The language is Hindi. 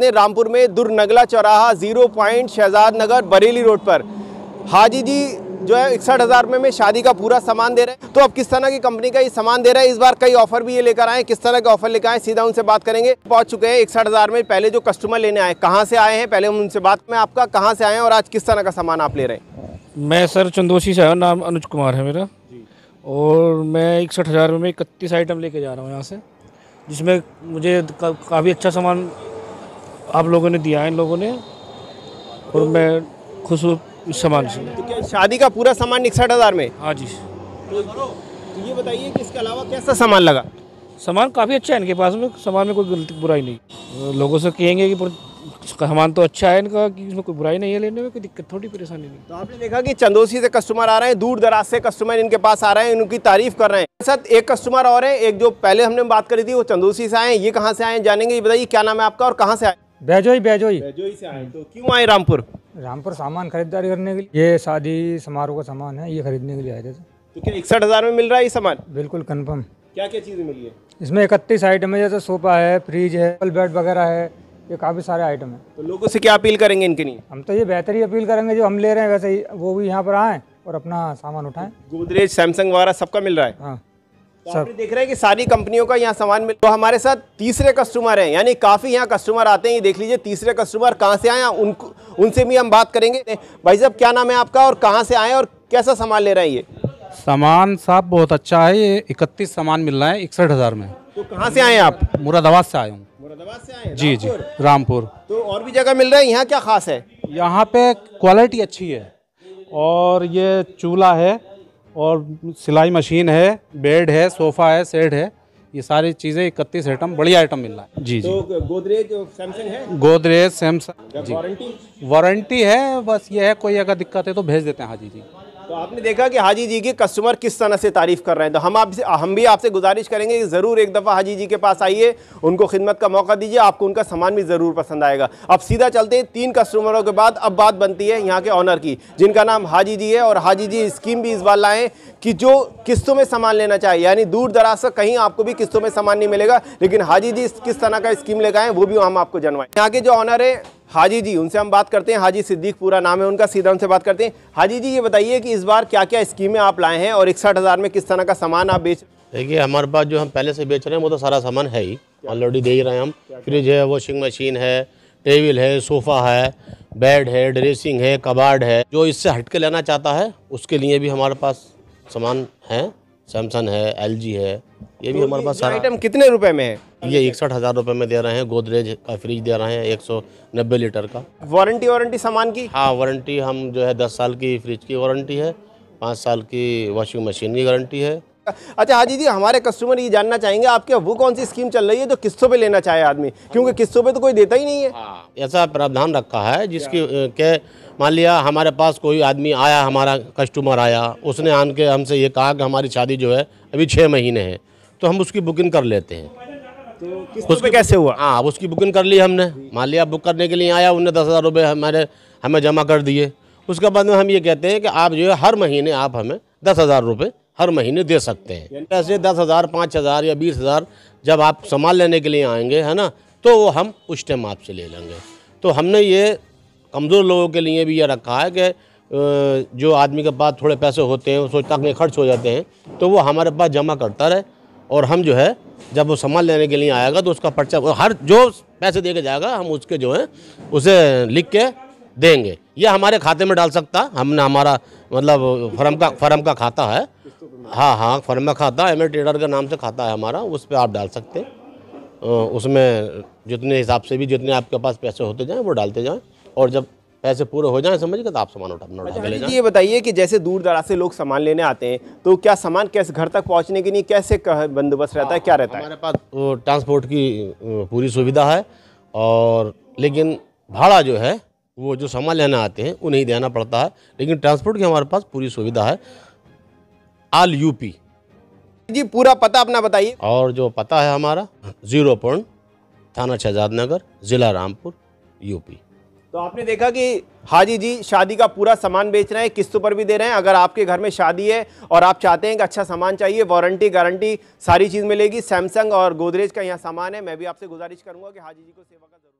आपने रामपुर में दुर्नगला चौराहा zero point Shahzad Nagar Bareilly road पर हाजी जी जो है इकसठ हज़ार में, में शादी का पूरा सामान दे रहे हैं तो अब किस तरह की कंपनी का ये सामान दे रहा है इस बार कई ऑफर भी ये लेकर आए किस तरह के ऑफर लेकर आए सीधा उनसे बात करेंगे पहुंच चुके हैं इकसठ हज़ार में पहले जो कस्टमर लेने आए कहाँ से आए हैं पहले हम उनसे बात में आपका कहाँ से आए हैं और आज किस तरह का सामान आप ले रहे हैं मैं सर चंदोशी से नाम अनुज कुमार है मेरा और मैं इकसठ हज़ार में इकतीस आइटम लेके जा रहा हूँ यहाँ से जिसमें मुझे काफ़ी अच्छा सामान आप लोगों ने दिया है इन लोगों ने और मैं खुश हूँ इस सामान से तो शादी का पूरा सामान इकसठ हज़ार में हाँ जी तो ये बताइए कि इसके अलावा कैसा सामान लगा सामान काफ़ी अच्छा है इनके पास में सामान में कोई गलती बुराई नहीं लोगों से कहेंगे कि सामान तो अच्छा है इनका कि इसमें कोई बुराई नहीं है लेने में कोई दिक्कत थोड़ी परेशानी नहीं तो आपने देखा कि चंदोसी से कस्टमर आ रहे हैं दूर दराज से कस्टमर इनके पास आ रहे हैं इनकी तारीफ कर रहे हैं साथ एक कस्टमर और है एक जो पहले हमने बात करी थी वो चंदोसी से आए ये कहाँ से आए जानेंगे ये बताइए क्या नाम है आपका और कहाँ से आए बेजोई बेजोई बेजोई से आए तो क्यों आए रामपुर रामपुर सामान खरीदारी करने के लिए ये शादी समारोह का सामान है ये खरीदने के लिए आए थे तो क्या इकसठ हज़ार में मिल रहा है ये सामान बिल्कुल कन्फर्म क्या क्या चीज़ें मिली है इसमें इकतीस आइटम है जैसे सोफा है फ्रिज है डबल बेड वगैरह है ये काफ़ी सारे आइटम है तो लोगों से क्या अपील करेंगे इनके लिए हम तो ये बेहतर अपील करेंगे जो हम ले रहे हैं वैसे ही वो भी यहाँ पर आएँ और अपना सामान उठाए गोदरेज सैमसंग वगैरह सबका मिल रहा है हाँ तो सर देख रहे हैं कि सारी कंपनियों का यहाँ सामान मिल तो हमारे साथ तीसरे कस्टमर हैं यानी काफ़ी यहाँ कस्टमर आते हैं ये देख लीजिए तीसरे कस्टमर कहाँ से आए उन उनसे भी हम बात करेंगे भाई साहब क्या नाम है आपका और कहाँ से आए और कैसा सामान ले रहे हैं ये सामान साहब बहुत अच्छा है ये इकतीस सामान मिल रहा है इकसठ हज़ार में तो कहाँ से आए आप मुरादाबाद से आए हूँ मुरादाबाद से आए जी जी रामपुर तो और भी जगह मिल रहा है यहाँ क्या खास है यहाँ पे क्वालिटी अच्छी है और ये चूल्हा है और सिलाई मशीन है बेड है सोफ़ा है सेट है ये सारी चीज़ें इकतीस आइटम बढ़िया आइटम मिल रहा है जी जी तो गोदरेज सैमसंग है गोदरेज सैमसंग वारंटी वारंटी है बस ये है कोई अगर दिक्कत है तो भेज देते हैं हाँ जी जी तो आपने देखा कि हाजी जी के कस्टमर किस तरह से तारीफ़ कर रहे हैं तो हम आपसे हम भी आपसे गुजारिश करेंगे कि ज़रूर एक दफ़ा हाजी जी के पास आइए उनको खिदमत का मौका दीजिए आपको उनका सामान भी ज़रूर पसंद आएगा अब सीधा चलते हैं तीन कस्टमरों के बाद अब बात बनती है यहाँ के ऑनर की जिनका नाम हाजी जी है और हाजी जी स्कीम भी इस बार लाएँ कि जो किस्तों में सामान लेना चाहिए यानी दूर दराज से कहीं आपको भी किस्तों में सामान नहीं मिलेगा लेकिन हाजी जी किस तरह का स्कीम लेकर आए वो भी हम आपको जनवाएँ यहाँ के जो ऑनर है हाजी जी उनसे हम बात करते हैं हाजी सिद्दीक पूरा नाम है उनका सीधा उनसे बात करते हैं हाजी जी ये बताइए कि इस बार क्या क्या स्कीमें आप लाए हैं और इकसठ हज़ार में किस तरह का सामान आप बेच देखिए हमारे पास जो हम पहले से बेच रहे हैं वो तो सारा सामान है ही ऑलरेडी दे ही रहे हैं हम फ्रिज है वॉशिंग मशीन है टेबल है सोफ़ा है बेड है ड्रेसिंग है कबाड़ है जो इससे हटके लेना चाहता है उसके लिए भी हमारे पास सामान है सैमसंग है एल है ये भी तो हमारे पास सारा आइटम कितने रुपए में है ये इकसठ हज़ार रुपये में दे रहे हैं गोदरेज का फ्रिज दे रहे हैं एक सौ नब्बे लीटर का वारंटी वारंटी सामान की हाँ वारंटी हम जो है दस साल की फ्रिज की वारंटी है पाँच साल की वॉशिंग मशीन की गारंटी है अच्छा हाजी जी हमारे कस्टमर ये जानना चाहेंगे आपके वो कौन सी स्कीम चल रही है जो किस्तों पे लेना चाहे आदमी क्योंकि किस्तों पे तो कोई देता ही नहीं है हाँ, ऐसा प्रावधान रखा है जिसकी के मान लिया हमारे पास कोई आदमी आया हमारा कस्टमर आया उसने आन के हमसे ये कहा कि हमारी शादी जो है अभी छः महीने है तो हम उसकी बुकिंग कर लेते हैं तो उसके कैसे हुआ हाँ उसकी बुकिंग कर ली हमने मान लिया बुक करने के लिए आया उनने दस हज़ार रुपये हमारे हमें जमा कर दिए उसके बाद में हम ये कहते हैं कि आप जो है हर महीने आप हमें दस हज़ार रुपये हर महीने दे सकते हैं ऐसे दस हज़ार पाँच हज़ार या बीस हज़ार जब आप सामान लेने के लिए आएंगे है ना तो वो हम उस टाइम आपसे ले लेंगे तो हमने ये कमज़ोर लोगों के लिए भी ये रखा है कि जो आदमी के पास थोड़े पैसे होते हैं वो सोचता कि खर्च हो जाते हैं तो वो हमारे पास जमा करता रहे और हम जो है जब वो सामान लेने के लिए आएगा तो उसका पर्चा हर जो पैसे दे के जाएगा हम उसके जो है उसे लिख के देंगे ये हमारे खाते में डाल सकता हमने हमारा मतलब फर्म का फर्म का खाता है हाँ हाँ फर्म का खाता एम ए ट्रेडर के नाम से खाता है हमारा उस पर आप डाल सकते हैं उसमें जितने हिसाब से भी जितने आपके पास पैसे होते जाएँ वो डालते जाएँ और जब पैसे पूरे हो जाए गए तो आप सामान उठा उठा अच्छा, ले ये बताइए कि जैसे दूर दराज से लोग सामान लेने आते हैं तो क्या सामान कैसे घर तक पहुंचने के लिए कैसे बंदोबस्त रहता है क्या रहता है हमारे पास ट्रांसपोर्ट की पूरी सुविधा है और लेकिन भाड़ा जो है वो जो सामान लेने आते हैं उन्हें देना पड़ता है लेकिन ट्रांसपोर्ट की हमारे पास पूरी सुविधा है आल यूपी जी पूरा पता अपना बताइए और जो पता है हमारा जीरो पॉइंट थाना शहजाद नगर जिला रामपुर यूपी तो आपने देखा कि हाजी जी शादी का पूरा सामान बेच रहे हैं किस्तों पर भी दे रहे हैं अगर आपके घर में शादी है और आप चाहते हैं कि अच्छा सामान चाहिए वारंटी गारंटी सारी चीज़ मिलेगी सैमसंग और गोदरेज का यहाँ सामान है मैं भी आपसे गुजारिश करूँगा कि हाजी जी को सेवा का जरूर